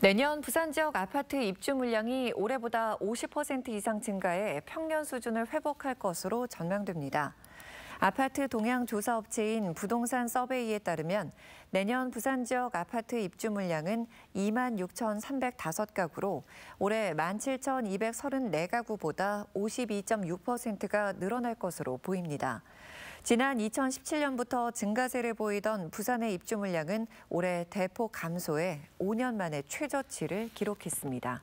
내년 부산 지역 아파트 입주 물량이 올해보다 50% 이상 증가해 평년 수준을 회복할 것으로 전망됩니다. 아파트 동향 조사 업체인 부동산 서베이에 따르면 내년 부산 지역 아파트 입주 물량은 2만 6,305가구로 올해 17,234가구보다 52.6%가 늘어날 것으로 보입니다. 지난 2017년부터 증가세를 보이던 부산의 입주 물량은 올해 대폭 감소해 5년 만에 최저치를 기록했습니다.